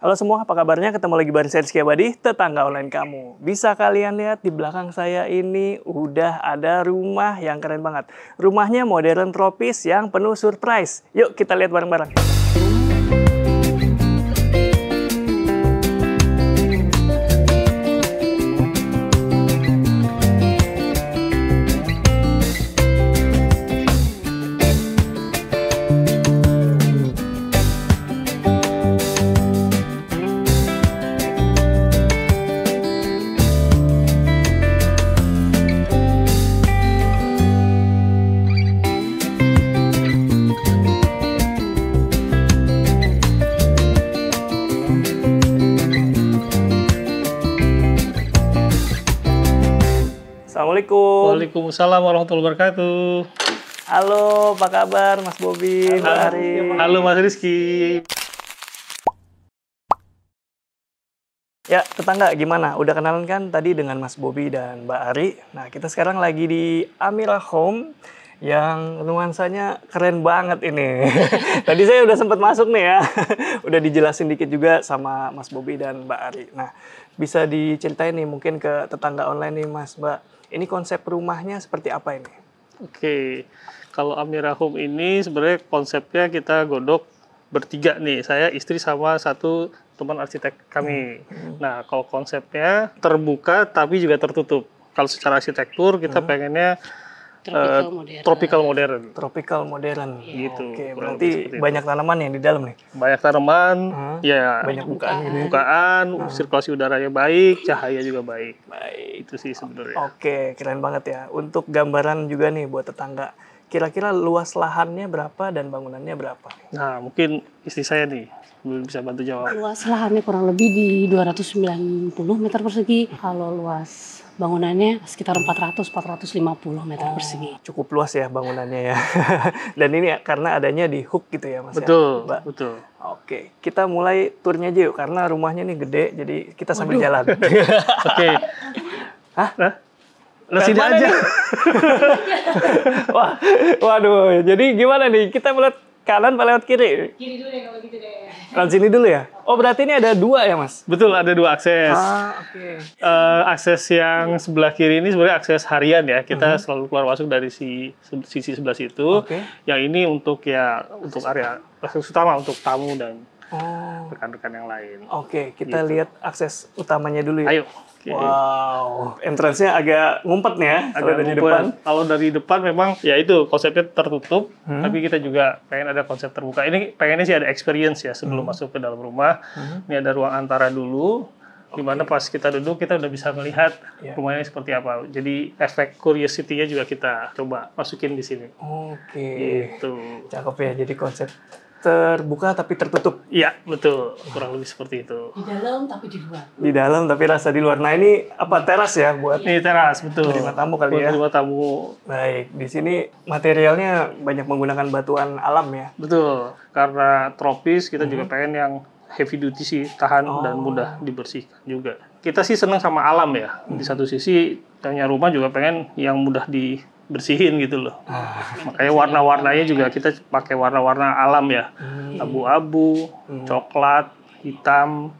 Halo semua, apa kabarnya? Ketemu lagi bareng saya Rizky Abadi, tetangga online kamu. Bisa kalian lihat di belakang saya ini udah ada rumah yang keren banget. Rumahnya modern tropis yang penuh surprise. Yuk kita lihat bareng-bareng. Waalaikumsalam warahmatullahi wabarakatuh. Halo, apa kabar Mas Bobi? Halo, Halo Mas Rizky. Ya, tetangga gimana? Udah kenalan kan tadi dengan Mas Bobi dan Mbak Ari. Nah, kita sekarang lagi di Amira Home yang nuansanya keren banget ini. Tadi saya udah sempat masuk nih ya. udah dijelasin dikit juga sama Mas Bobi dan Mbak Ari. Nah, bisa diceritain nih mungkin ke tetangga online nih Mas Mbak. Ini konsep rumahnya seperti apa ini? Oke, kalau Amira Home ini sebenarnya konsepnya kita godok bertiga nih, saya istri sama satu teman arsitek kami. Hmm. Nah, kalau konsepnya terbuka tapi juga tertutup. Kalau secara arsitektur kita hmm. pengennya tropical eh, modern. Tropical modern. Tropical modern. Yeah. Gitu. Oke, okay, berarti banyak tanaman yang di dalam nih. Banyak tanaman, hmm. ya. Banyak bukaan, bukaan, bukaan sirkulasi udaranya baik, cahaya juga baik. Baik, itu sih sebenarnya. Oke, okay, keren banget ya. Untuk gambaran juga nih buat tetangga. Kira-kira luas lahannya berapa dan bangunannya berapa? Nah, mungkin istri saya nih belum bisa bantu jawab. Luas lahannya kurang lebih di 290 meter persegi. Kalau luas Bangunannya sekitar 400-450 meter oh. persegi. Cukup luas ya bangunannya ya. Dan ini karena adanya di hook gitu ya Mas ya? Betul, ya, Mbak. betul. Oke, kita mulai turnya aja yuk karena rumahnya ini gede jadi kita sambil Waduh. jalan. Oke. Hah? Hah? Nah, sini aja. Wah, waduh. Jadi gimana nih? Kita melihat kanan apa lewat kiri? Kiri dulu ya kalau gitu deh. Lewat sini dulu ya? Oh berarti ini ada dua ya mas? Betul ada dua akses. Ah oke. Okay. Uh, eh, akses yang sebelah kiri ini sebenarnya akses harian ya. Kita -huh. Mhm. selalu keluar masuk dari si sisi sebelah situ. Okay. Yang ini untuk ya untuk area akses utama untuk tamu dan oh. rekan-rekan oh. yang lain. Oke okay, kita gitu. lihat akses utamanya dulu ya. Ayo. Okay. Wow, entrance agak ngumpet nih ya. Agak dari ngumpet. depan. Kalau dari depan memang ya itu konsepnya tertutup, hmm. tapi kita juga pengen ada konsep terbuka. Ini pengennya sih ada experience ya sebelum hmm. masuk ke dalam rumah. Hmm. Ini ada ruang antara dulu, okay. mana pas kita duduk kita udah bisa melihat yeah. rumahnya seperti apa. Jadi efek curiosity-nya juga kita coba masukin di sini. Oke. Okay. itu Cakep ya. Jadi konsep terbuka tapi tertutup. Iya, betul. Kurang lebih seperti itu. Di dalam tapi di luar. Di dalam tapi rasa di luar. Nah, ini apa teras ya buat Ini teras, betul. Terima tamu kali ya. buat ya. Terima tamu. Baik, di sini materialnya banyak menggunakan batuan alam ya. Betul. Karena tropis kita hmm. juga mm-hmm. pengen yang heavy duty sih, tahan oh. dan mudah dibersihkan juga. Kita sih senang sama alam ya. Hmm. Di mm-hmm. satu sisi, tanya rumah juga pengen yang mudah di bersihin gitu loh. Ah, Makanya warna-warnanya juga kita pakai warna-warna alam ya. Hmm. Abu-abu, hmm. coklat, hitam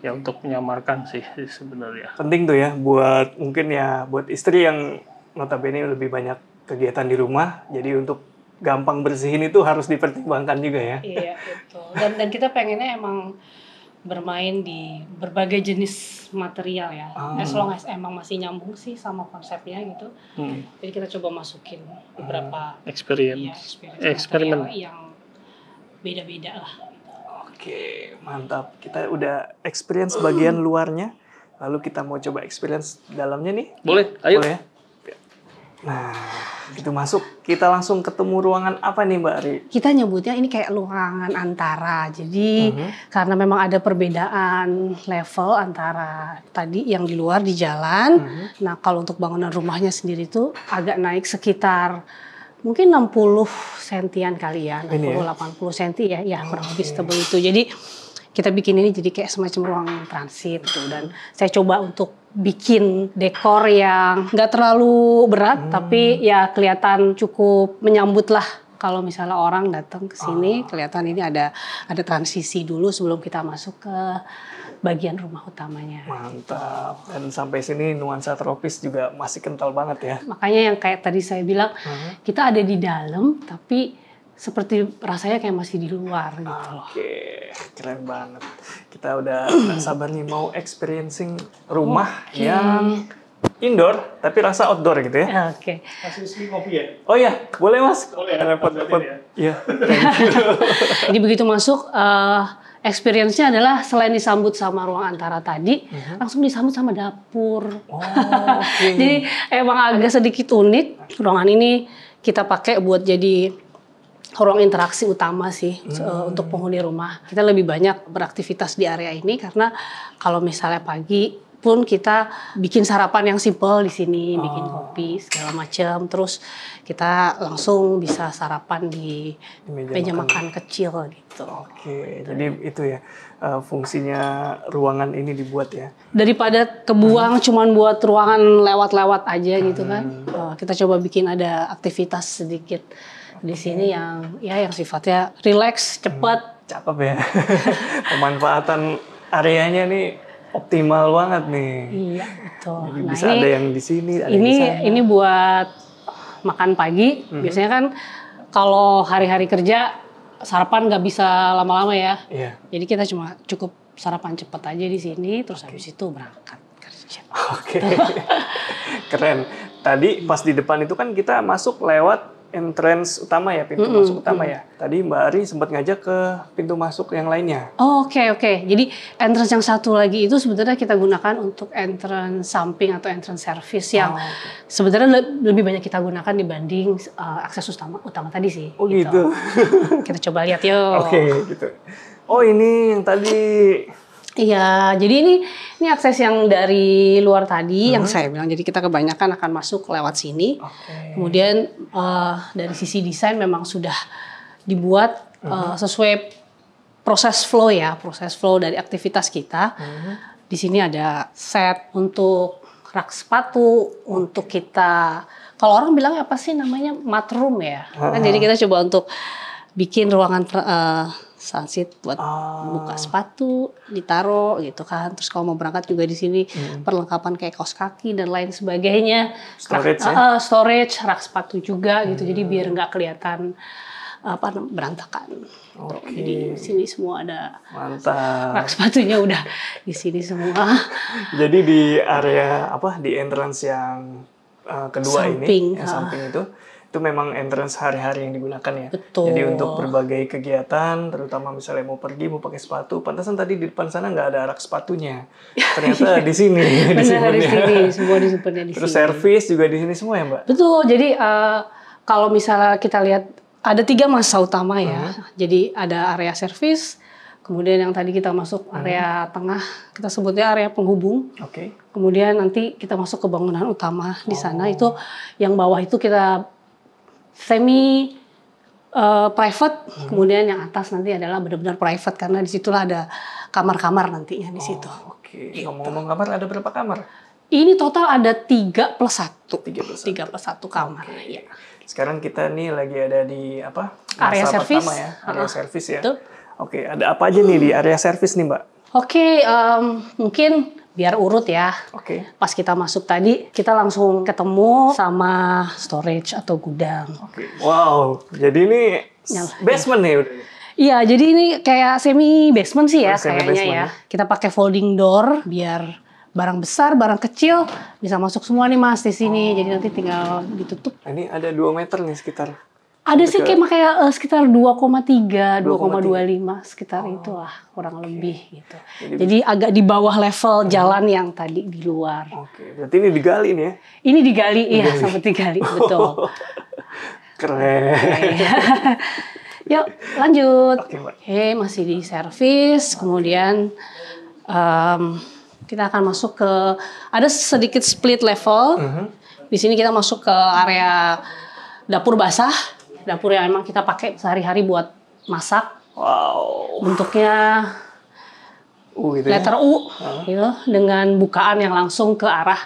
ya untuk menyamarkan sih sebenarnya. Penting tuh ya buat mungkin ya buat istri yang notabene lebih banyak kegiatan di rumah jadi untuk gampang bersihin itu harus dipertimbangkan juga ya. Iya betul. Dan dan kita pengennya emang bermain di berbagai jenis material ya. Ah. As long as emang masih nyambung sih sama konsepnya gitu. Hmm. Jadi kita coba masukin beberapa ah, experience, ya, eksperimen yang beda-beda lah. Oke, mantap. Kita udah experience bagian luarnya, lalu kita mau coba experience dalamnya nih. Boleh, ayo. Boleh ya? Nah, Begitu masuk, kita langsung ketemu ruangan apa nih Mbak Ari? Kita nyebutnya ini kayak ruangan antara. Jadi mm-hmm. karena memang ada perbedaan level antara tadi yang di luar di jalan. Mm-hmm. Nah kalau untuk bangunan rumahnya sendiri itu agak naik sekitar mungkin 60 sentian kali ya. 60-80 ya? senti ya, ya kurang lebih setebal itu. Jadi kita bikin ini jadi kayak semacam ruang transit gitu. Dan saya coba untuk bikin dekor yang nggak terlalu berat hmm. tapi ya kelihatan cukup menyambut lah kalau misalnya orang datang ke sini oh. kelihatan ini ada ada transisi dulu sebelum kita masuk ke bagian rumah utamanya. Mantap. Gitu. Dan sampai sini nuansa tropis juga masih kental banget ya. Makanya yang kayak tadi saya bilang uh hmm. -huh. kita ada di dalam tapi seperti rasanya kayak masih di luar gitu Oke, okay. keren banget. Kita udah sabar nih mau experiencing rumah okay. yang indoor tapi rasa outdoor gitu ya. Oke. Okay. Kasih kopi ya? Oh iya, boleh Mas. Boleh. Ya, repot repot. Ya? Iya. Jadi begitu masuk uh, experience-nya adalah selain disambut sama ruang antara tadi, uh-huh. langsung disambut sama dapur. Oh, okay. Jadi emang agak sedikit unik ruangan ini kita pakai buat jadi ruang interaksi utama sih hmm. untuk penghuni rumah. Kita lebih banyak beraktivitas di area ini karena kalau misalnya pagi pun kita bikin sarapan yang simple di sini, oh. bikin kopi segala macam, terus kita langsung bisa sarapan di, di meja, meja makan. makan kecil gitu. Oke, gitu. jadi itu ya e, fungsinya ruangan ini dibuat ya. Daripada kebuang hmm. cuman buat ruangan lewat-lewat aja gitu hmm. gitu kan, e, kita coba bikin ada aktivitas sedikit di sini yang ya yang sifatnya relax, cepat. Hmm, cakep ya. Pemanfaatan areanya nih optimal banget nih. Iya, betul. Jadi nah, bisa ini, ada yang di sini, ada ini, di sana. Ini buat makan pagi. Hmm. Biasanya kan kalau hari-hari kerja sarapan nggak bisa lama-lama ya. Iya. Jadi kita cuma cukup sarapan cepat aja di sini, terus okay. habis itu berangkat kerja. Oke, okay. keren. Tadi pas di depan itu kan kita masuk lewat entrance utama ya, pintu mm -hmm. masuk utama ya. Tadi Mbak Ari sempat ngajak ke pintu masuk yang lainnya. Oke, oh, oke. Okay, okay. Jadi entrance yang satu lagi itu sebenarnya kita gunakan untuk entrance samping atau entrance service yang oh, sebenarnya le lebih banyak kita gunakan dibanding uh, akses utama utama tadi sih. Oh gitu. gitu. kita coba lihat yuk. Oke, okay, gitu. Oh, ini yang tadi Iya, jadi ini ini akses yang dari luar tadi hmm. yang saya bilang. Jadi kita kebanyakan akan masuk lewat sini. Okay. Kemudian uh, dari sisi desain memang sudah dibuat hmm. uh, sesuai proses flow ya, proses flow dari aktivitas kita. Hmm. Di sini ada set untuk rak sepatu hmm. untuk kita. Kalau orang bilang apa sih namanya mat room ya? Hmm. Kan jadi kita coba untuk bikin ruangan uh, sunset buat oh. buka sepatu ditaro gitu kan terus kalau mau berangkat juga di sini hmm. perlengkapan kayak kaos kaki dan lain sebagainya storage rak, ya? uh, storage rak sepatu juga hmm. gitu jadi hmm. biar nggak kelihatan apa berantakan. Okay. Jadi di sini semua ada Mantap. rak sepatunya udah di sini semua. Jadi di area apa di entrance yang uh, kedua samping, ini, yang samping itu itu memang entrance hari-hari yang digunakan ya. Betul. Jadi untuk berbagai kegiatan, terutama misalnya mau pergi mau pakai sepatu, pantasan tadi di depan sana nggak ada rak sepatunya. Ternyata di sini. di sini, semua di sini. Terus servis juga di sini semua ya mbak. Betul. Jadi uh, kalau misalnya kita lihat ada tiga masa utama ya. Hmm. Jadi ada area servis, kemudian yang tadi kita masuk hmm. area hmm. tengah, kita sebutnya area penghubung. Oke. Okay. Kemudian nanti kita masuk ke bangunan utama oh. di sana oh. itu yang bawah itu kita semi uh, private, hmm. kemudian yang atas nanti adalah benar-benar private karena di disitulah ada kamar-kamar nantinya di situ. Oh, Oke. Okay. Gitu. Ngomong-ngomong kamar ada berapa kamar? Ini total ada tiga plus satu. Tiga plus satu Tiga plus satu kamar. Okay. Ya. Sekarang kita nih lagi ada di apa? Ya, area service. ya. Area uh, service ya. Oke, okay. ada apa aja nih di area service nih, Mbak? Oke, okay, um, mungkin biar urut ya. Oke. Okay. Pas kita masuk tadi, kita langsung ketemu sama storage atau gudang. Oke. Okay. Wow. Jadi ini basement ya. Iya, jadi ini kayak semi basement sih ya oh, kayaknya ya. ya. Kita pakai folding door biar barang besar, barang kecil bisa masuk semua nih Mas di sini. Oh. Jadi nanti tinggal ditutup. Ini ada dua meter nih sekitar. Ada sih kayak kayak uh, eh, sekitar 2,3, 2,25 sekitar oh. lah kurang okay. lebih gitu. Jadi, Jadi agak di bawah level uh. jalan yang tadi di luar. Oke, okay. berarti ini digali nih ya? Ini digali, iya, digali. iya sampai digali betul. Oh, keren. Yuk lanjut. Oke okay, okay, masih di servis, kemudian um, kita akan masuk ke ada sedikit split level. Uh mhm. -huh. Di sini kita masuk ke area dapur basah dapur yang emang kita pakai sehari-hari buat masak. Wow. Bentuknya U gitu ya? letter ya? U, huh? gitu, dengan bukaan yang langsung ke arah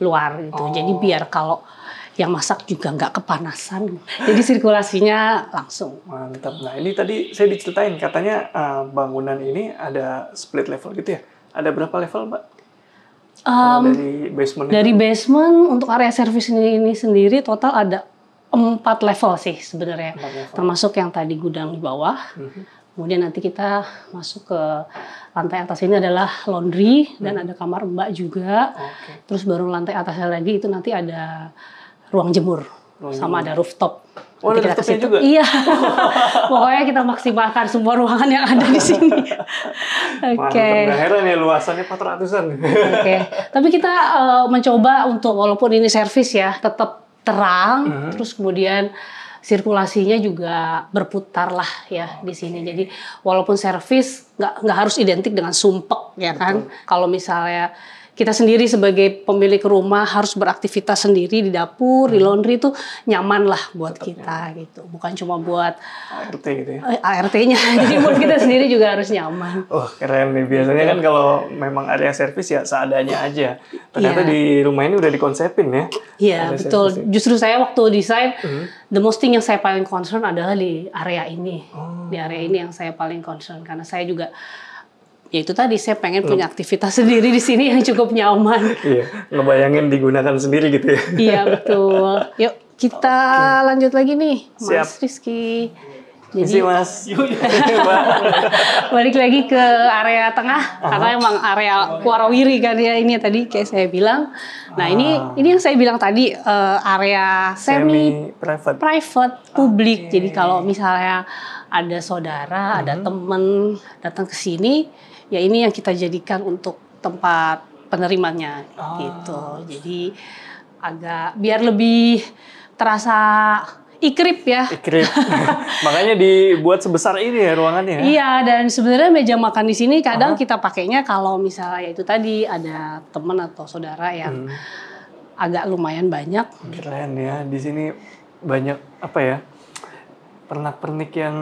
luar gitu. Oh. Jadi biar kalau yang masak juga nggak kepanasan. Jadi sirkulasinya langsung. Mantap. Nah ini tadi saya diceritain katanya uh, bangunan ini ada split level gitu ya. Ada berapa level mbak? Um, dari basement. Dari basement untuk area service ini, ini sendiri total ada empat level sih sebenarnya termasuk yang tadi gudang di bawah mm-hmm. kemudian nanti kita masuk ke lantai atas ini adalah laundry mm-hmm. dan mhm. ada kamar mbak juga okay. terus baru lantai atasnya lagi itu nanti ada ruang jemur ruang sama ada rooftop Oh, ada kita juga? Iya. Pokoknya kita maksimalkan semua ruangan yang ada di sini. Oke. okay. Nggak heran ya luasannya 400-an. Oke. Okay. Tapi kita uh, mencoba untuk walaupun ini servis ya, tetap terang, uh terus kemudian sirkulasinya juga berputar lah ya oh, di sini. Jadi walaupun servis nggak nggak harus identik dengan sumpek ya kan. Kalau misalnya kita sendiri sebagai pemilik rumah harus beraktivitas sendiri di dapur, hmm. di laundry itu nyaman lah buat Tetap kita ya. gitu. Bukan cuma buat ART gitu ya. Eh, ART-nya. Jadi buat kita sendiri juga harus nyaman. Oh, keren nih. Biasanya kan gitu. kalau memang area servis ya seadanya aja. Ternyata yeah. di rumah ini udah dikonsepin ya. Iya, yeah, betul. Justru saya waktu desain hmm. the most thing yang saya paling concern adalah di area ini. Oh. Di area ini yang saya paling concern karena saya juga ya itu tadi saya pengen punya aktivitas sendiri di sini yang cukup nyaman. iya, ngebayangin digunakan sendiri gitu ya. iya betul. Yuk kita Oke. lanjut lagi nih, Mas Siap. Rizky. Jadi Isi mas, balik lagi ke area tengah Aha. karena emang area Kuarawiri kan ya ini ya tadi kayak saya bilang. Nah ini ah. ini yang saya bilang tadi uh, area semi, semi private, private publik. Okay. Jadi kalau misalnya ada saudara, mm -hmm. ada mhm. temen datang ke sini, ya ini yang kita jadikan untuk tempat penerimanya oh. gitu. Jadi agak biar lebih terasa ikrip ya. Ikrip. Makanya dibuat sebesar ini ya ruangannya. Ya? Iya, dan sebenarnya meja makan di sini kadang uh -huh. kita pakainya kalau misalnya ya itu tadi ada teman atau saudara yang hmm. agak lumayan banyak. Keren ya, di sini banyak apa ya? pernak-pernik yang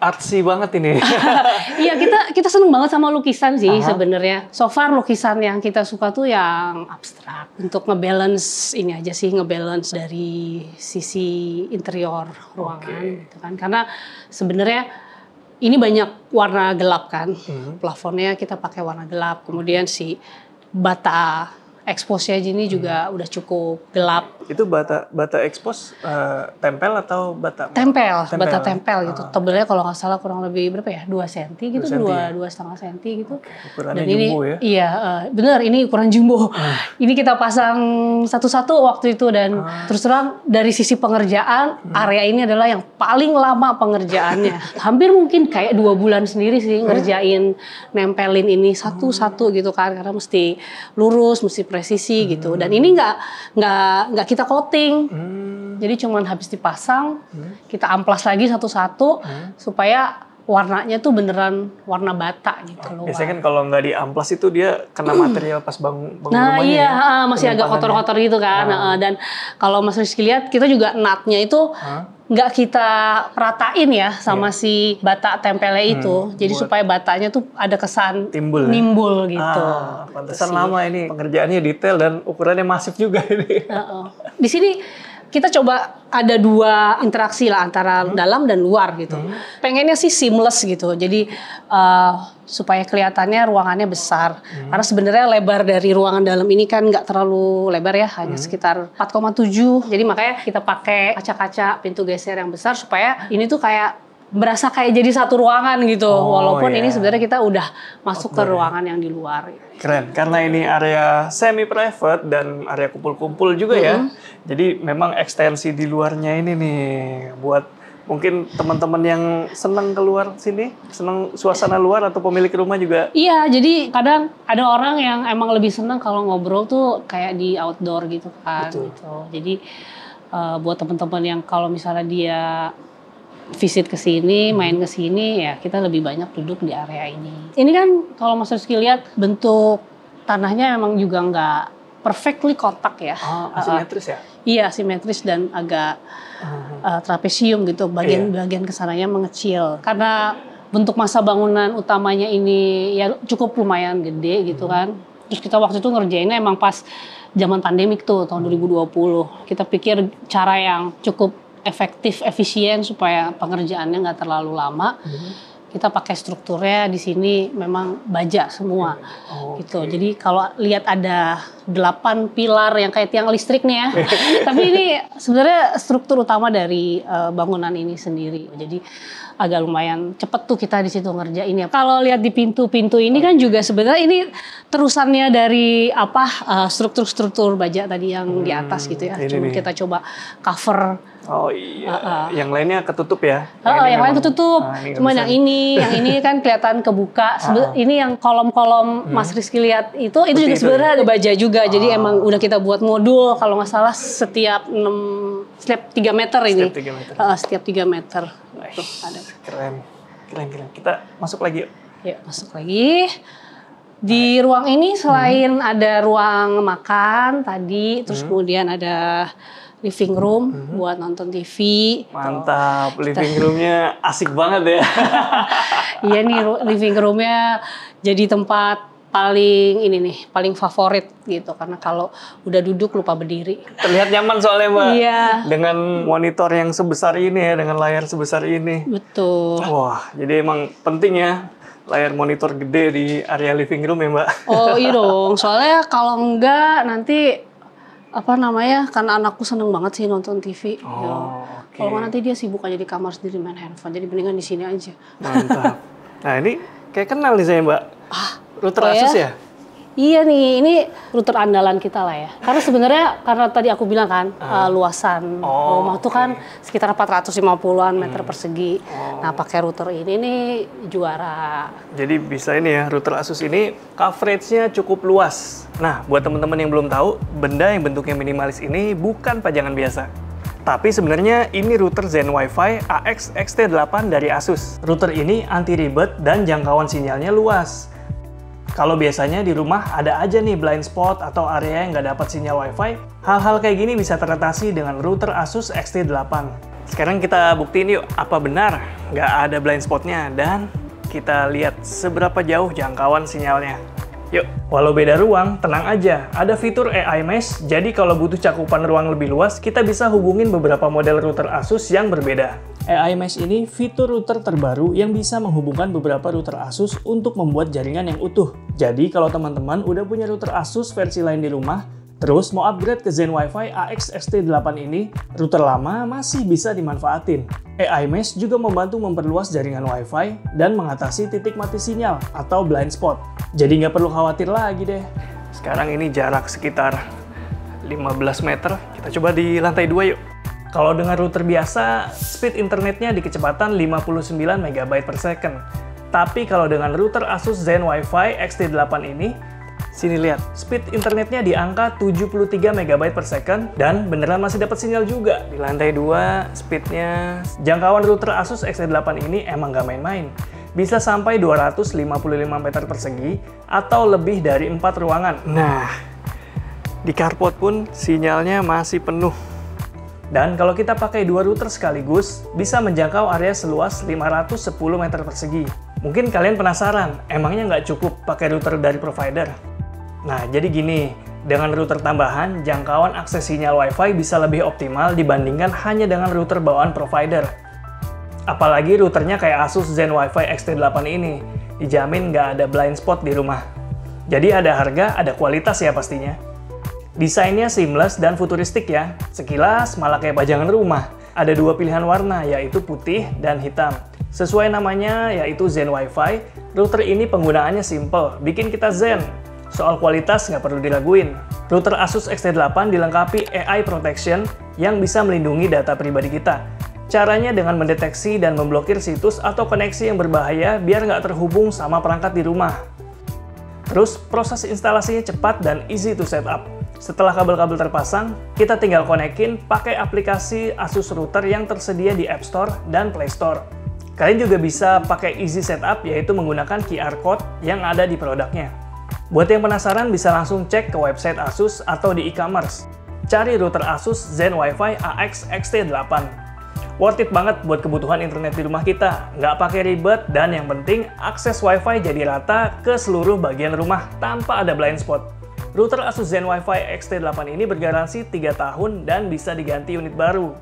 artsy banget ini. Iya kita kita seneng banget sama lukisan sih sebenarnya. So far lukisan yang kita suka tuh yang abstrak untuk ngebalance ini aja sih ngebalance dari sisi interior ruangan, okay. gitu kan? Karena sebenarnya ini banyak warna gelap kan, uh-huh. plafonnya kita pakai warna gelap, kemudian si bata expose-nya ini juga mhm. udah cukup gelap itu bata bata ekspos uh, eh, tempel atau bata tempel, tempel. bata tempel gitu. Ah. Tebelnya kalau nggak salah kurang lebih berapa ya? Dua senti gitu, dua dua ya? setengah senti gitu. Ukurannya Dan ini jumbo ya? iya, uh, eh, benar ini ukuran jumbo. Hmm. ini kita pasang satu-satu waktu itu dan ah. terus terang dari sisi pengerjaan hmm. area ini adalah yang paling lama pengerjaannya. Hampir mungkin kayak dua bulan sendiri sih eh? ngerjain nempelin ini satu-satu hmm. gitu kan karena mesti lurus, mesti presisi gitu. hmm. gitu. Dan ini nggak nggak nggak kita coating. Hmm. Jadi cuman habis dipasang, hmm. kita amplas lagi satu-satu hmm. supaya warnanya tuh beneran warna bata gitu oh, Biasanya kan kalau nggak diamplas itu dia kena hmm. material pas bangun, bangun nah, Iya, ya, ah, ah, masih agak kotor-kotor gitu kan. Ah. Dan kalau Mas Rizky lihat kita juga natnya itu huh? nggak kita ratain ya sama yeah. si bata tempele hmm, itu. Jadi buat supaya batanya tuh ada kesan timbul, ya? nimbul ya? gitu. Ah, pantesan lama ini pengerjaannya detail dan ukurannya masif juga ini. Uh -uh. Di sini kita coba ada dua interaksi lah antara hmm. dalam dan luar gitu. Hmm. Pengennya sih seamless gitu. Jadi uh, supaya kelihatannya ruangannya besar. Hmm. Karena sebenarnya lebar dari ruangan dalam ini kan nggak terlalu lebar ya, hanya hmm. sekitar 4,7. Jadi makanya kita pakai kaca-kaca pintu geser yang besar supaya ini tuh kayak berasa kayak jadi satu ruangan gitu. Oh, Walaupun yeah. ini sebenarnya kita udah masuk Outdoor. ke ruangan yang di luar. Keren, karena ini area semi private dan area kumpul-kumpul juga mm -hmm. ya. Jadi memang ekstensi di luarnya ini nih buat mungkin teman-teman yang senang keluar sini, senang suasana luar atau pemilik rumah juga. Iya, jadi kadang ada orang yang emang lebih senang kalau ngobrol tuh kayak di outdoor gitu kan. Gitu. Jadi uh, buat teman-teman yang kalau misalnya dia visit ke sini, hmm. main ke sini, ya kita lebih banyak duduk di area ini. Ini kan kalau Mas Rizky lihat bentuk tanahnya emang juga nggak perfectly kotak ya. Oh, asimetris uh, ya? Iya, asimetris dan agak uh-huh. uh, trapesium gitu. Bagian-bagian iya. kesananya mengecil. Karena bentuk masa bangunan utamanya ini ya cukup lumayan gede gitu hmm. kan. Terus kita waktu itu ngerjainnya emang pas zaman pandemik tuh tahun 2020. Hmm. Kita pikir cara yang cukup efektif, efisien supaya pengerjaannya nggak terlalu lama. Hmm. Kita pakai strukturnya di sini memang baja semua. okay. Oh, gitu. Jadi kalau lihat ada delapan pilar yang kayak tiang listrik nih ya. Tapi ini sebenarnya struktur utama dari uh, bangunan ini sendiri. Jadi agak lumayan cepet tuh kita di situ ngerjainnya Kalau lihat di pintu-pintu ini kan juga sebenarnya ini terusannya dari apa eh, struktur-struktur uh, baja tadi yang hmm, di atas gitu ya. Hmm. Cuma kita coba cover Oh iya. Uh -uh. Yang lainnya ketutup ya? Oh uh -uh, yang lain ketutup. Uh, ah, Cuma yang ini, yang ini kan kelihatan kebuka. Uh -uh. Ini yang kolom-kolom hmm. Mas Rizky lihat itu, itu Putih juga sebenarnya ada ya? baja juga. Uh. Jadi ah. emang udah kita buat modul kalau nggak salah setiap 6, setiap 3 meter ini. Setiap 3 meter. Uh, setiap 3 meter. Tuh, ada. Keren. Keren, keren. Kita masuk lagi yuk. Ya, masuk lagi. Di ruang ini selain hmm. ada ruang makan tadi, terus hmm. kemudian ada living room hmm. buat nonton TV. Mantap, gitu. living roomnya asik banget ya. iya nih living roomnya jadi tempat paling ini nih paling favorit gitu karena kalau udah duduk lupa berdiri terlihat nyaman soalnya mbak iya. dengan monitor yang sebesar ini ya dengan layar sebesar ini betul wah jadi emang penting ya layar monitor gede di area living room ya mbak oh iya dong soalnya kalau enggak nanti apa namanya karena anakku seneng banget sih nonton TV. Ya. Oh, ya. okay. Kalau nanti dia sibuk aja di kamar sendiri main handphone, jadi mendingan di sini aja. Mantap. nah ini kayak kenal nih saya Mbak. Ah, router oh ya? Asus ya? ya? Iya nih, ini router andalan kita lah ya. Karena sebenarnya karena tadi aku bilang kan uh, uh luasan oh, rumah tuh kan sekitar 450-an hmm. meter persegi. Oh. Nah, pakai router ini nih juara. Jadi bisa ini ya, router Asus ini coveragenya cukup luas. Nah, buat teman-teman yang belum tahu, benda yang bentuknya minimalis ini bukan pajangan biasa. Tapi sebenarnya ini router Zen WiFi AX XT8 dari Asus. Router ini anti ribet dan jangkauan sinyalnya luas. Kalau biasanya di rumah ada aja nih blind spot atau area yang nggak dapat sinyal wifi, hal-hal kayak gini bisa teratasi dengan router Asus XT8. Sekarang kita buktiin yuk apa benar nggak ada blind spotnya dan kita lihat seberapa jauh jangkauan sinyalnya. Yuk, walau beda ruang, tenang aja. Ada fitur AI Mesh, jadi kalau butuh cakupan ruang lebih luas, kita bisa hubungin beberapa model router Asus yang berbeda. AI Mesh ini fitur router terbaru yang bisa menghubungkan beberapa router Asus untuk membuat jaringan yang utuh. Jadi kalau teman-teman udah punya router Asus versi lain di rumah, Terus mau upgrade ke Zen Wifi AX ST8 ini, router lama masih bisa dimanfaatin. AI Mesh juga membantu memperluas jaringan WiFi dan mengatasi titik mati sinyal atau blind spot. Jadi nggak perlu khawatir lagi deh. Sekarang ini jarak sekitar 15 meter. Kita coba di lantai 2 yuk. Kalau dengan router biasa, speed internetnya di kecepatan 59 MB per second. Tapi kalau dengan router Asus Zen Wifi XT8 ini, Sini lihat, speed internetnya di angka 73 MB per second dan beneran masih dapat sinyal juga. Di lantai 2, speednya jangkauan router Asus XT8 e ini emang gak main-main. Bisa sampai 255 meter persegi atau lebih dari 4 ruangan. Nah, di carport pun sinyalnya masih penuh. Dan kalau kita pakai dua router sekaligus, bisa menjangkau area seluas 510 meter persegi. Mungkin kalian penasaran, emangnya nggak cukup pakai router dari provider? Nah, jadi gini, dengan router tambahan, jangkauan akses sinyal Wi-Fi bisa lebih optimal dibandingkan hanya dengan router bawaan provider. Apalagi routernya kayak Asus Zen Wi-Fi XT8 ini, dijamin nggak ada blind spot di rumah. Jadi ada harga, ada kualitas ya pastinya. Desainnya seamless dan futuristik ya, sekilas malah kayak pajangan rumah. Ada dua pilihan warna, yaitu putih dan hitam. Sesuai namanya, yaitu Zen Wi-Fi, router ini penggunaannya simple, bikin kita zen, Soal kualitas nggak perlu dilaguin. Router Asus XT8 dilengkapi AI Protection yang bisa melindungi data pribadi kita. Caranya dengan mendeteksi dan memblokir situs atau koneksi yang berbahaya biar nggak terhubung sama perangkat di rumah. Terus, proses instalasinya cepat dan easy to set up. Setelah kabel-kabel terpasang, kita tinggal konekin pakai aplikasi Asus Router yang tersedia di App Store dan Play Store. Kalian juga bisa pakai Easy Setup yaitu menggunakan QR Code yang ada di produknya. Buat yang penasaran bisa langsung cek ke website Asus atau di e-commerce. Cari router Asus Zen Wi-Fi AX XT8. Worth it banget buat kebutuhan internet di rumah kita, nggak pakai ribet dan yang penting akses Wi-Fi jadi rata ke seluruh bagian rumah tanpa ada blind spot. Router Asus Zen wi WiFi XT8 ini bergaransi 3 tahun dan bisa diganti unit baru.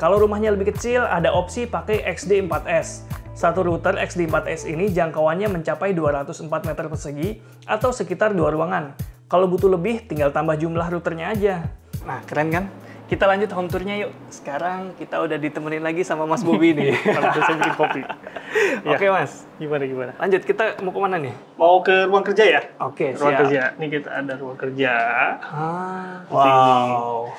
Kalau rumahnya lebih kecil, ada opsi pakai XD4S. Satu router XD4S ini jangkauannya mencapai 204 meter persegi atau sekitar dua ruangan. Kalau butuh lebih, tinggal tambah jumlah routernya aja. Nah, keren kan? kita lanjut home tournya yuk. Sekarang kita udah ditemenin lagi sama Mas Bobi nih. Kalau saya bikin kopi. Oke iya. Mas. Gimana gimana? Lanjut kita mau kemana nih? Mau ke ruang kerja ya? Oke. Okay, ruang kerja. Ini kita ada ruang kerja. Ah. Wow.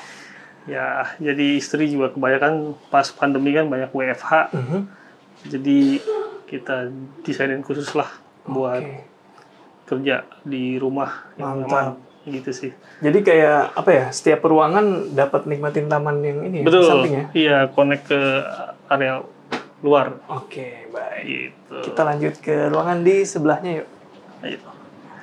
Ya jadi istri juga kebanyakan pas pandemi kan banyak WFH. Uh mhm. -huh jadi kita desainin khusus lah buat okay. kerja di rumah yang Mantap. nyaman gitu sih. Jadi kayak apa ya? Setiap ruangan dapat nikmatin taman yang ini ya, Betul. ya, samping Iya, connect ke area luar. Oke, okay, baik. Gitu. Kita lanjut ke ruangan di sebelahnya yuk. Ayo.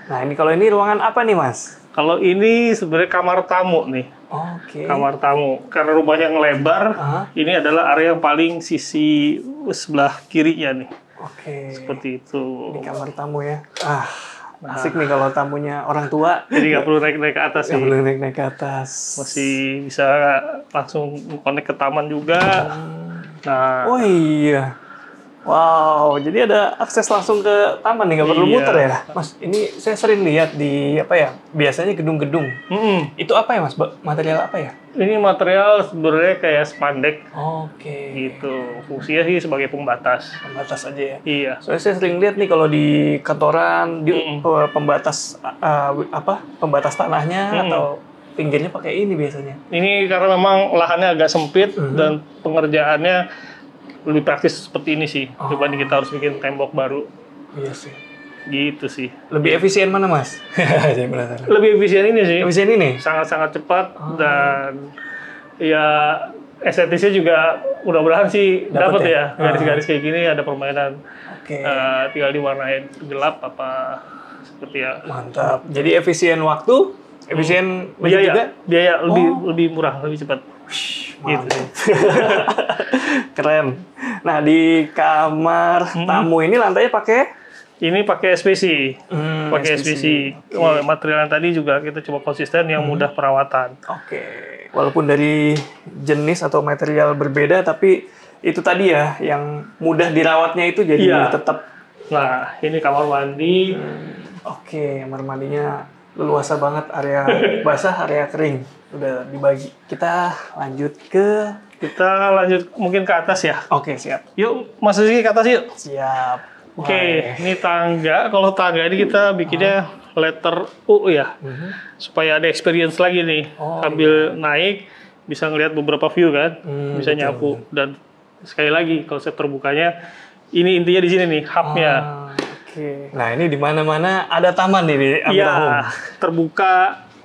Nah, ini kalau ini ruangan apa nih, Mas? Kalau ini sebenarnya kamar tamu nih. Oke. Okay. Kamar tamu. Karena rumah yang lebar, uh-huh. ini adalah area yang paling sisi sebelah kirinya nih. Oke. Okay. Seperti itu. Ini kamar tamu ya. Ah, asik ah. nih kalau tamunya orang tua. Jadi nggak perlu naik-naik ke atas Nggak perlu naik-naik ke atas. Masih bisa langsung connect ke taman juga. Hmm. Nah. Oh iya Wow, jadi ada akses langsung ke taman nih, nggak perlu iya. muter ya, Mas. Ini saya sering lihat di apa ya, biasanya gedung-gedung. Mm -hmm. Itu apa ya, Mas? Material apa ya? Ini material sebenarnya kayak spandek. Oke. Okay. Gitu, fungsinya sih sebagai pembatas. Pembatas aja ya. Iya. Soalnya saya sering lihat nih kalau di kantoran di mm -hmm. pembatas uh, apa, pembatas tanahnya mm -hmm. atau pinggirnya pakai ini biasanya. Ini karena memang lahannya agak sempit mm -hmm. dan pengerjaannya lebih praktis seperti ini sih. Oh. Coba nih kita harus bikin tembok baru. Iya sih. Gitu sih. Lebih iya. efisien mana mas? Lebih efisien ini sih. Efisien ini? Sangat-sangat cepat oh. dan ya estetisnya juga mudah-mudahan sih dapat ya. garis ya. Ah. Garis-garis kayak gini ada permainan. Okay. Uh, eh, tinggal diwarnai gelap apa seperti ya. Mantap. Jadi efisien waktu, efisien hmm. biaya, juga? biaya lebih oh. lebih murah, lebih cepat gitu Keren. Nah, di kamar tamu ini lantainya pakai ini pakai SPC, hmm, pakai SPC. SPC. Okay. Material yang tadi juga kita coba konsisten yang hmm. mudah perawatan. Oke. Okay. Walaupun dari jenis atau material berbeda, tapi itu tadi ya yang mudah dirawatnya itu jadi ya. tetap. Nah, ini kamar mandi. Hmm. Oke, okay, kamar mandinya leluasa banget area basah area kering udah dibagi kita lanjut ke kita lanjut mungkin ke atas ya oke okay, siap yuk mas Rizky ke atas yuk siap oke okay, ini tangga kalau tangga ini kita hmm. bikinnya letter U ya -huh. Hmm. supaya ada experience lagi nih oh, iya. sambil iya. naik bisa ngelihat beberapa view kan hmm, bisa nyapu dan sekali lagi konsep terbukanya ini intinya di sini nih hubnya ah. Okay. Nah ini di mana-mana ada taman nih di Amira ya, Home. terbuka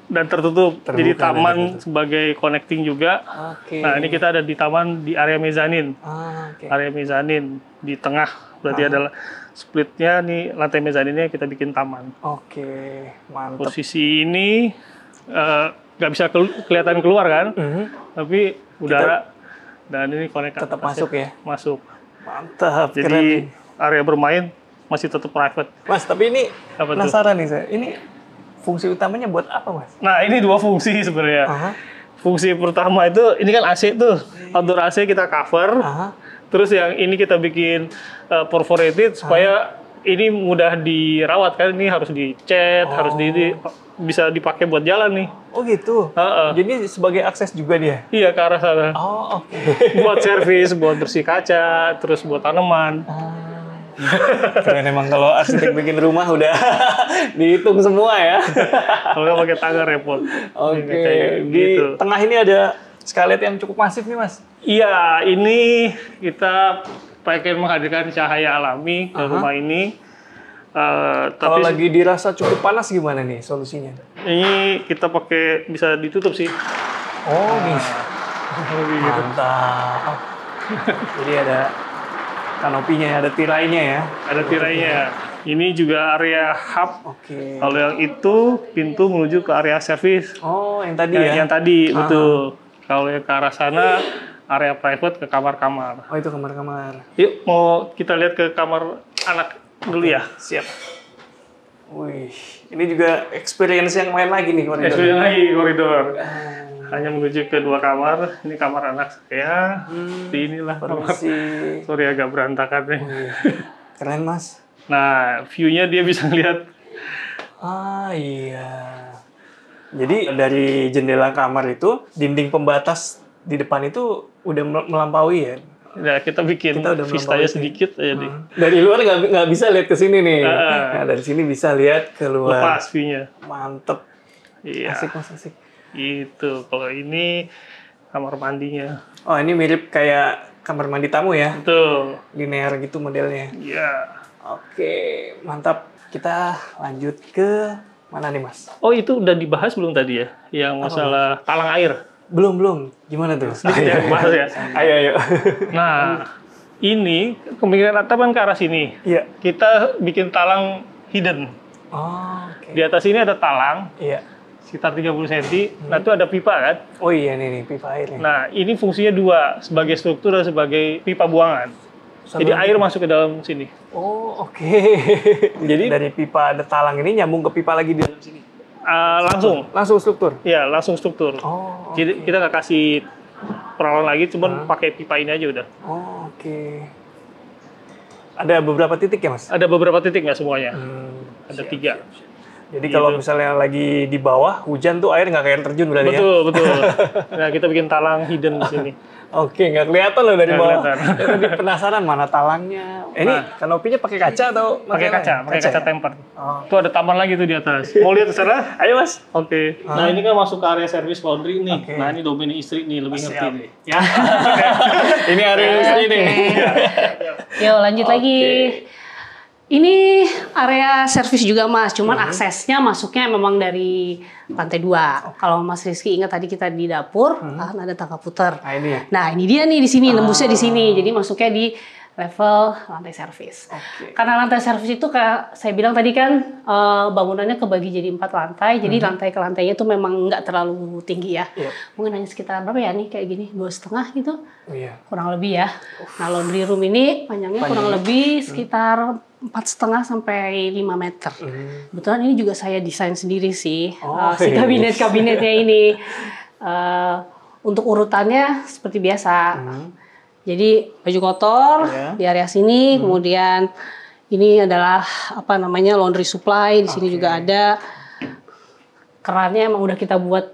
dan tertutup. Terbuka Jadi taman tertutup. sebagai connecting juga. Okay. Nah ini kita ada di taman di area mezanin. Ah, okay. Area mezanin di tengah berarti ah. adalah splitnya nih lantai mezaninnya kita bikin taman. Oke, okay. mantap. Posisi ini eh, nggak uh, bisa ke, kelihatan keluar kan, mm -hmm. tapi udara Kita dan ini konek tetap masuk ya. Masuk. Mantap. Jadi keren. area bermain masih tetap private. Mas, tapi ini apa penasaran tuh? nih saya. Ini fungsi utamanya buat apa, Mas? Nah, ini dua fungsi sebenarnya. Fungsi pertama itu ini kan AC tuh. Outdoor AC kita cover. Aha. Terus yang ini kita bikin uh, perforated supaya Aha. ini mudah dirawat kan. Ini harus dicet, oh. harus di, di bisa dipakai buat jalan nih. Oh gitu. Uh -uh. Jadi sebagai akses juga dia. Iya ke arah sana. Oh oke. Okay. buat servis, buat bersih kaca, terus buat tanaman. Uh. Keren emang kalau arsitek bikin rumah udah dihitung semua ya. kalau nggak pakai tangga repot. Oke. Okay. Gitu. Di gitu. tengah ini ada skylight yang cukup masif nih mas. Iya, ini kita pakai menghadirkan cahaya alami ke Aha. rumah ini. Uh, tapi kalau lagi dirasa cukup panas gimana nih solusinya? Ini kita pakai bisa ditutup sih. Oh, nah, bisa. Gitu. Mantap. Jadi ada kanopinya, ya ada tirainya ya. Ada tirainya. Ini juga area hub. Oke. Okay. Kalau yang itu pintu menuju ke area servis. Oh, yang tadi yang, ya. Yang tadi Aha. betul. Kalau yang ke arah sana area private ke kamar-kamar. Oh, itu kamar-kamar. Yuk, mau kita lihat ke kamar anak dulu ya. Siap. Wih, ini juga experience yang lain lagi nih koridor. Experience lagi koridor. Ah hanya menuju ke dua kamar. Ini kamar anak saya. Hmm. Di inilah kamar. Sorry agak berantakan deh. Ya. Iya. Keren mas. Nah, view-nya dia bisa lihat. Ah iya. Jadi dari jendela kamar itu dinding pembatas di depan itu udah melampaui ya. Nah kita bikin kita udah vistanya sedikit aja hmm. Dari luar nggak bisa lihat ke sini nih. Uh, nah, dari sini bisa lihat ke luar. Lepas view-nya. Mantep. Iya. Asik mas asik. Itu kalau ini kamar mandinya. Oh ini mirip kayak kamar mandi tamu ya? Betul. Linear gitu modelnya. Iya. Yeah. Oke mantap. Kita lanjut ke mana nih mas? Oh itu udah dibahas belum tadi ya? Yang masalah talang air. Belum belum. Gimana tuh? Sedikit ayo, yang bahas ya. Ayo ayo. Nah ini kemungkinan atap kan ke arah sini. Iya. Kita bikin talang hidden. Oh, okay. Di atas ini ada talang. Iya sekitar 30 cm. Hmm. Nah, itu ada pipa kan? Oh iya nih, nih pipa air nih. Nah, ini fungsinya dua, sebagai struktur dan sebagai pipa buangan. Sambil Jadi gitu. air masuk ke dalam sini. Oh, oke. Okay. Jadi dari pipa ada talang ini nyambung ke pipa lagi di dalam sini. Uh, langsung. Langsung struktur. Iya, langsung struktur. Oh. Okay. Jadi kita nggak kasih peralatan lagi, cuman hmm. pakai pipa ini aja udah. Oh, oke. Okay. Ada beberapa titik ya, Mas? Ada beberapa titik nggak semuanya? Hmm, ada siap, tiga. Siap, siap. Jadi gitu. kalau misalnya lagi di bawah hujan tuh air nggak kayak terjun berarti betul, ya. Betul betul. nah kita bikin talang hidden di sini. Oke, nggak kelihatan loh dari gak bawah. Jadi penasaran mana talangnya. Eh, ini nah. kanopinya pakai kaca atau pakai kaca, pakai kaca, kaca ya? tempered. Oh. Tuh ada taman lagi tuh di atas. Mau lihat sana? Ayo, Mas. Oke. Okay. Ah. Nah, ini kan masuk ke area servis laundry nih. Okay. Nah, ini domain istri nih lebih ngerti nih. Ya. ini area istri nih. Yuk, lanjut okay. lagi. Ini area servis juga Mas, cuman hmm. aksesnya masuknya memang dari lantai dua. Oh. Kalau Mas Rizky ingat tadi kita di dapur, hmm. ada tangga puter. Nah ini ya. Nah ini dia nih di sini, lembusnya ah. nembusnya di sini. Jadi masuknya di level lantai servis. Okay. Karena lantai servis itu kayak saya bilang tadi kan uh, bangunannya kebagi jadi empat lantai, jadi mm -hmm. lantai ke lantainya itu memang nggak terlalu tinggi ya. Yeah. Mungkin hanya sekitar berapa ya nih kayak gini dua setengah gitu, yeah. Oh, iya. kurang lebih ya. Uff. Nah laundry room ini panjangnya Panjang. kurang lebih hmm. sekitar empat setengah sampai lima meter. Hmm. Kebetulan ini juga saya desain sendiri sih eh, oh, uh, si kabinet iya. kabinetnya ini. Uh, untuk urutannya seperti biasa. Hmm. Jadi baju kotor yeah. di area sini, hmm. kemudian ini adalah apa namanya laundry supply di okay. sini juga ada. Kerannya emang udah kita buat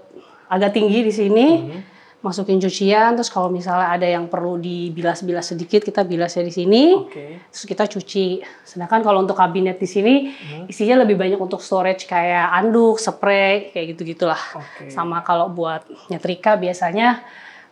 agak tinggi di sini. Hmm. Masukin cucian, terus kalau misalnya ada yang perlu dibilas-bilas sedikit, kita bilasnya di sini. Okay. Terus kita cuci. Sedangkan kalau untuk kabinet di sini, hmm. isinya lebih banyak untuk storage kayak anduk, spray, kayak gitu-gitulah. Okay. Sama kalau buat nyetrika biasanya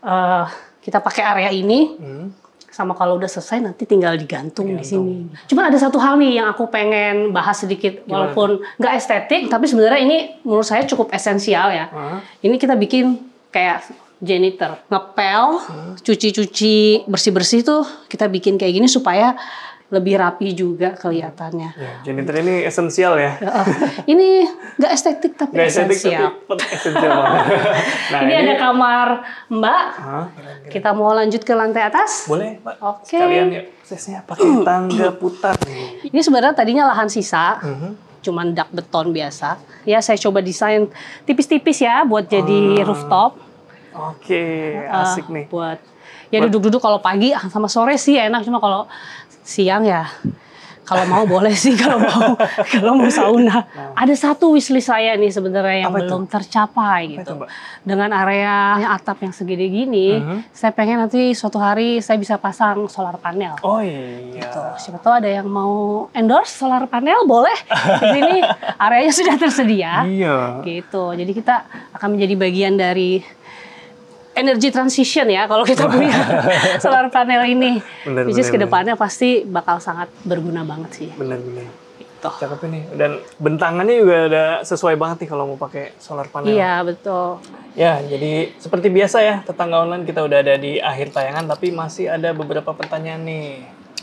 uh, kita pakai area ini hmm sama kalau udah selesai nanti tinggal digantung, di sini. Cuman ada satu hal nih yang aku pengen bahas sedikit Gimana? walaupun nggak estetik tapi sebenarnya ini menurut saya cukup esensial ya. Hmm. Ini kita bikin kayak janitor, ngepel, cuci-cuci, bersih-bersih tuh kita bikin kayak gini supaya lebih rapi juga kelihatannya. Ya, janitor ini esensial ya. Oh, ini nggak estetik tapi gak esensial. tapi nah, ini, ini ada kamar Mbak. Hah, kita mau lanjut ke lantai atas? Boleh, Mbak. Oke. Okay. Kalian ya. Prosesnya pakai tangga putar. ini sebenarnya tadinya lahan sisa. Uh cuman dak beton biasa. Ya saya coba desain tipis-tipis ya buat jadi hmm. rooftop. Oke, okay, ah, asik uh, nih. Buat ya duduk-duduk kalau pagi sama sore sih enak cuma kalau siang ya kalau mau boleh sih kalau mau kalau mau sauna. Nah. Ada satu wishlist saya nih sebenarnya yang Apa belum itu? tercapai Apa gitu. Itu, Dengan area atap yang segede gini, uh-huh. saya pengen nanti suatu hari saya bisa pasang solar panel. Oh iya. iya, iya. Gitu. Siapa tahu ada yang mau endorse solar panel boleh. Di sini areanya sudah tersedia. Iya. Gitu. Jadi kita akan menjadi bagian dari Energi transition ya kalau kita punya solar panel ini. Bener, Which depannya kedepannya pasti bakal sangat berguna banget sih. Benar-benar. Gitu. Cakep ini. Dan bentangannya juga ada sesuai banget nih kalau mau pakai solar panel. Iya, betul. Ya, jadi seperti biasa ya, tetangga online kita udah ada di akhir tayangan, tapi masih ada beberapa pertanyaan nih.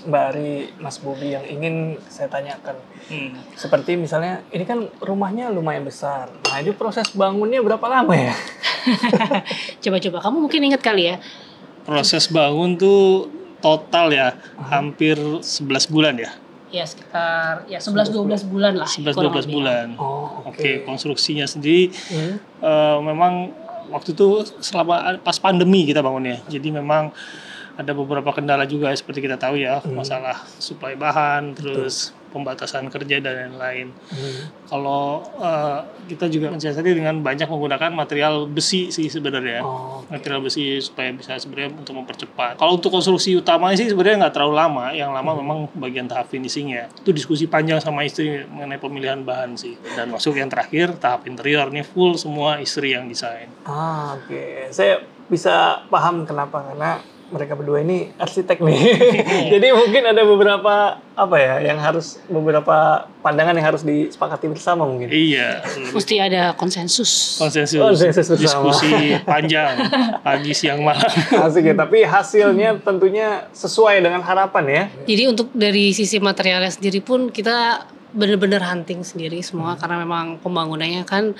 Mbak Ari, Mas Bobi yang ingin saya tanyakan. Hmm. Seperti misalnya, ini kan rumahnya lumayan besar. Nah, itu proses bangunnya berapa lama ya? Coba-coba kamu mungkin ingat kali ya. Proses bangun tuh total ya uh hampir 11 bulan ya. Ya sekitar ya 11 12 bulan lah. 11 12 ya. bulan. Oh, oke. Okay. okay. konstruksinya sendiri hmm. uh, memang waktu itu selama pas pandemi kita bangun ya. Jadi memang ada beberapa kendala juga ya, seperti kita tahu ya, hmm. masalah suplai bahan terus pembatasan kerja dan lain-lain. Hmm. Kalau uh, kita juga mensiasati dengan banyak menggunakan material besi sih sebenarnya. Oh, okay. Material besi supaya bisa sebenarnya untuk mempercepat. Kalau untuk konstruksi utamanya sih sebenarnya nggak terlalu lama. Yang lama hmm. memang bagian tahap finishingnya. Itu diskusi panjang sama istri mengenai pemilihan bahan sih. Dan masuk yang terakhir tahap interior nih full semua istri yang desain. Ah oke. Okay. Saya bisa paham kenapa karena mereka berdua ini arsitek nih. Jadi mungkin ada beberapa apa ya yang harus beberapa pandangan yang harus disepakati bersama mungkin. Iya. Mesti ada konsensus. Konsensus. Konsensus Diskusi panjang pagi siang malam. Asik ya, tapi hasilnya tentunya sesuai dengan harapan ya. Jadi untuk dari sisi materialnya sendiri pun kita bener-bener hunting sendiri semua hmm. karena memang pembangunannya kan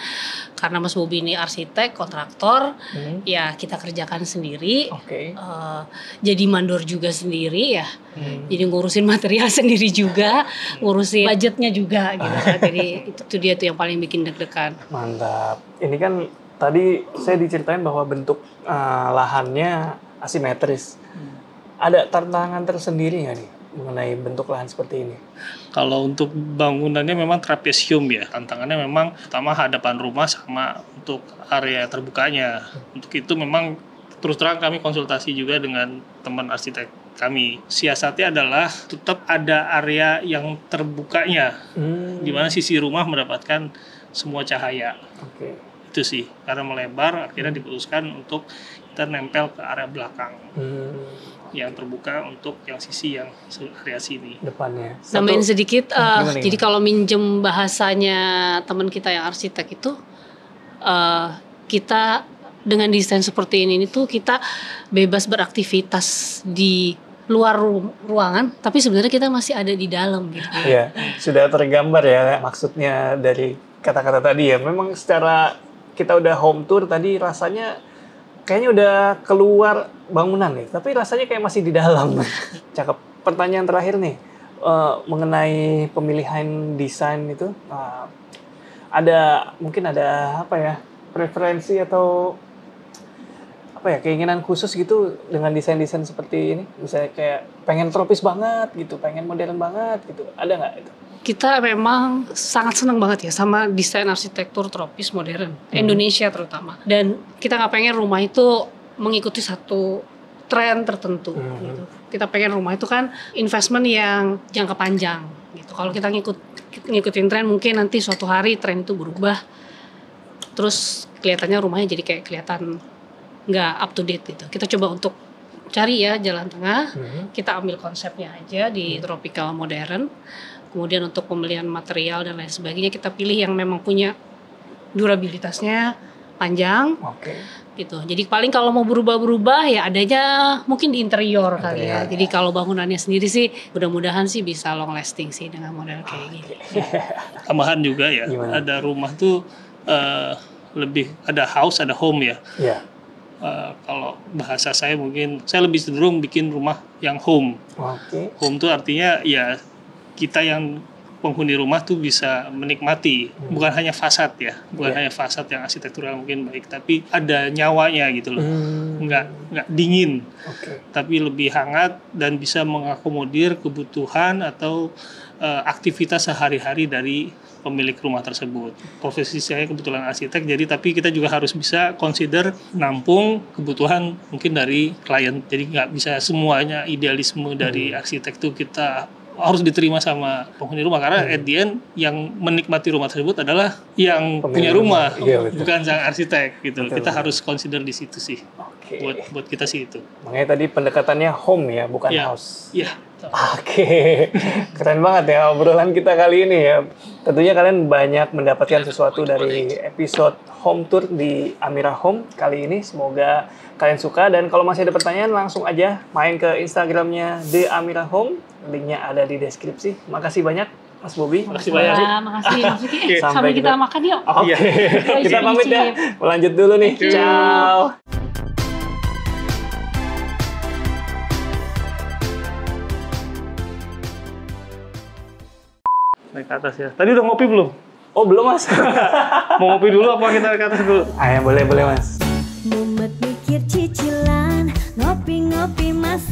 karena Mas Bobi ini arsitek kontraktor hmm. ya kita kerjakan sendiri okay. uh, eh, jadi mandor juga sendiri ya hmm. jadi ngurusin material sendiri juga ngurusin budgetnya juga gitu jadi itu itu dia tuh yang paling bikin deg-degan mantap ini kan tadi saya diceritain bahwa bentuk uh, lahannya asimetris hmm. ada tantangan tersendiri ya nih mengenai bentuk lahan seperti ini? Kalau untuk bangunannya memang trapesium ya. Tantangannya memang pertama hadapan rumah sama untuk area terbukanya. Untuk itu memang terus terang kami konsultasi juga dengan teman arsitek kami. Siasatnya adalah tetap ada area yang terbukanya. Hmm. Di mana sisi rumah mendapatkan semua cahaya. Okay. Itu sih. Karena melebar akhirnya diputuskan untuk kita nempel ke area belakang. Hmm yang terbuka untuk yang sisi yang area sini depannya. Satu, sedikit uh, jadi kalau minjem bahasanya teman kita yang arsitek itu uh, kita dengan desain seperti ini itu kita bebas beraktivitas di luar ru ruangan tapi sebenarnya kita masih ada di dalam gitu. Ya sudah tergambar ya maksudnya dari kata-kata tadi ya. Memang secara kita udah home tour tadi rasanya kayaknya udah keluar bangunan nih, tapi rasanya kayak masih di dalam. Cakep. Pertanyaan terakhir nih uh, mengenai pemilihan desain itu, uh, ada mungkin ada apa ya preferensi atau apa ya keinginan khusus gitu dengan desain-desain seperti ini, misalnya kayak pengen tropis banget gitu, pengen modern banget gitu, ada nggak itu? kita memang sangat senang banget ya sama desain arsitektur tropis modern hmm. Indonesia terutama dan kita nggak pengen rumah itu mengikuti satu tren tertentu hmm. gitu. kita pengen rumah itu kan investment yang jangka panjang gitu kalau kita ngikut ngikutin tren mungkin nanti suatu hari tren itu berubah terus kelihatannya rumahnya jadi kayak kelihatan nggak up to date gitu kita coba untuk cari ya jalan tengah hmm. kita ambil konsepnya aja di hmm. tropical modern kemudian untuk pembelian material dan lain sebagainya kita pilih yang memang punya durabilitasnya panjang. Okay. Gitu. Jadi paling kalau mau berubah-berubah ya adanya mungkin di interior, kali ya. ya. Jadi kalau bangunannya sendiri sih mudah-mudahan sih bisa long lasting sih dengan model kayak okay. gini. Tambahan juga ya. Gimana? Ada rumah tuh uh, lebih ada house, ada home ya. Uh, kalau bahasa saya mungkin saya lebih cenderung bikin rumah yang home. Okay. Home tuh artinya ya kita yang penghuni rumah tuh bisa menikmati bukan hanya fasad ya bukan yeah. hanya fasad yang arsitektural mungkin baik tapi ada nyawanya gitu loh hmm. nggak nggak dingin okay. tapi lebih hangat dan bisa mengakomodir kebutuhan atau uh, aktivitas sehari-hari dari pemilik rumah tersebut. Profesi saya kebetulan arsitek, jadi tapi kita juga harus bisa consider nampung kebutuhan mungkin dari klien. Jadi nggak bisa semuanya idealisme dari hmm. arsitek tuh kita harus diterima sama penghuni rumah karena hmm. at the end yang menikmati rumah tersebut adalah yang Pemilu punya rumah, rumah. Iya, bukan sang arsitek gitu. Betul, Kita harus consider di situ sih okay. buat buat kita sih itu makanya tadi pendekatannya home ya bukan yeah. house iya yeah. Oke, okay. keren banget ya obrolan kita kali ini ya. Tentunya kalian banyak mendapatkan iya, sesuatu dari episode home tour di Amira Home kali ini. Semoga kalian suka dan kalau masih ada pertanyaan langsung aja main ke Instagramnya The Amira Home. Linknya ada di deskripsi. Makasih banyak Mas Bobi. Makasih banyak. Iya, makasih Mas okay. Sampai, Sampai kita, kita makan yuk. Oke. Okay. Iya. kita pamit ya. Lanjut dulu nih. Ciao. naik ke atas ya. Tadi udah ngopi belum? Oh belum mas. Mau ngopi dulu apa kita ke atas dulu? Ayo ah, ya, boleh boleh mas. Mumet mikir cicilan, ngopi-ngopi mas.